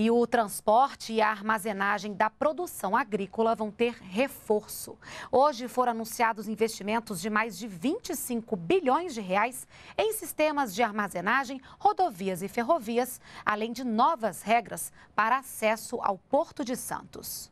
E o transporte e a armazenagem da produção agrícola vão ter reforço. Hoje foram anunciados investimentos de mais de 25 bilhões de reais em sistemas de armazenagem, rodovias e ferrovias, além de novas regras para acesso ao Porto de Santos.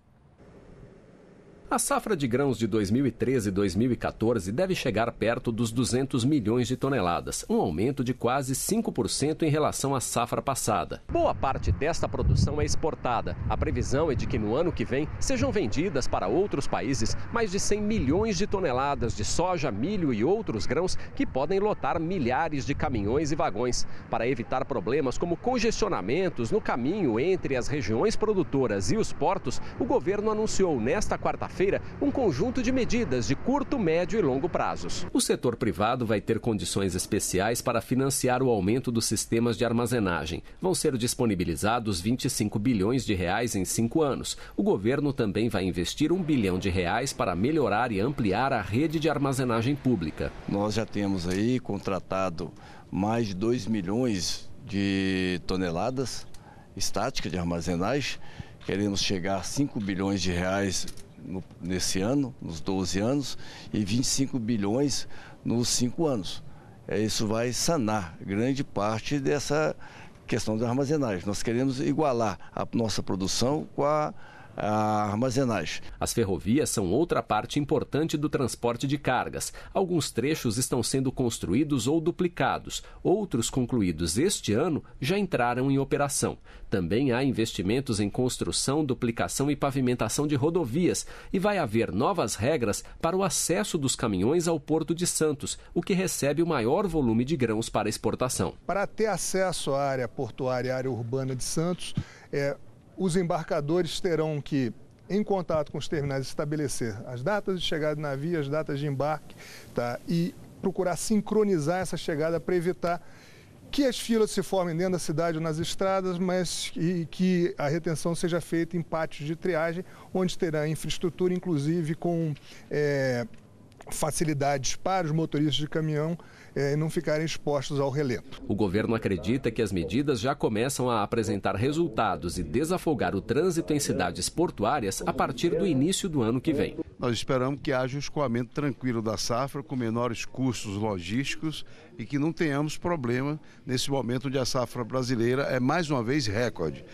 A safra de grãos de 2013 e 2014 deve chegar perto dos 200 milhões de toneladas, um aumento de quase 5% em relação à safra passada. Boa parte desta produção é exportada. A previsão é de que no ano que vem sejam vendidas para outros países mais de 100 milhões de toneladas de soja, milho e outros grãos que podem lotar milhares de caminhões e vagões. Para evitar problemas como congestionamentos no caminho entre as regiões produtoras e os portos, o governo anunciou nesta quarta-feira quarta-feira um conjunto de medidas de curto, médio e longo prazos. O setor privado vai ter condições especiais para financiar o aumento dos sistemas de armazenagem. Vão ser disponibilizados 25 bilhões de reais em cinco anos. O governo também vai investir um bilhão de reais para melhorar e ampliar a rede de armazenagem pública. Nós já temos aí contratado mais de 2 milhões de toneladas estáticas de armazenagem. Queremos chegar a 5 bilhões de reais no, nesse ano, nos 12 anos, e 25 bilhões nos 5 anos. É, isso vai sanar grande parte dessa questão da armazenagem. Nós queremos igualar a nossa produção com a a armazenagem. As ferrovias são outra parte importante do transporte de cargas. Alguns trechos estão sendo construídos ou duplicados, outros concluídos este ano já entraram em operação. Também há investimentos em construção, duplicação e pavimentação de rodovias e vai haver novas regras para o acesso dos caminhões ao Porto de Santos, o que recebe o maior volume de grãos para exportação. Para ter acesso à área portuária, à área urbana de Santos, é, os embarcadores terão que, em contato com os terminais, estabelecer as datas de chegada de navio, as datas de embarque, tá? e procurar sincronizar essa chegada para evitar que as filas se formem dentro da cidade ou nas estradas, mas que, que a retenção seja feita em pátios de triagem, onde terá infraestrutura, inclusive com é, facilidades para os motoristas de caminhão eh, não ficarem expostos ao relento. O governo acredita que as medidas já começam a apresentar resultados e desafogar o trânsito em cidades portuárias a partir do início do ano que vem. Nós esperamos que haja um escoamento tranquilo da safra, com menores custos logísticos e que não tenhamos problema nesse momento onde a safra brasileira é mais uma vez recorde.